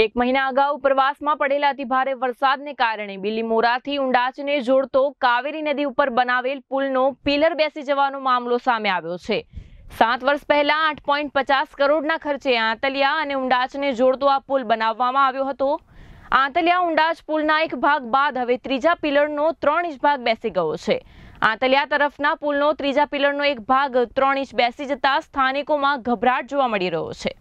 એક મહિના અગાઉ પ્રવાસમાં પડેલા અતિભારે વરસાદને કારણે બિલીમોરાથી ઉંડાચને જોડતો કાવેરી નદી ઉપર બનાવેલ પુલનો પિલર બેસી જવાનો મામલો સામે આવ્યો છે સાત વર્ષ પહેલા આઠ પોઈન્ટ પચાસ કરોડના ખર્ચે આંતલિયા અને ઉંડાચને જોડતો આ પુલ બનાવવામાં આવ્યો હતો આંતલિયા ઉંડાચ પુલના એક ભાગ બાદ હવે ત્રીજા પિલરનો ત્રણ ઇંચ ભાગ બેસી ગયો છે આંતલિયા તરફના પુલનો ત્રીજા પિલરનો એક ભાગ ત્રણ ઇંચ બેસી જતા સ્થાનિકોમાં ગભરાટ જોવા મળી રહ્યો છે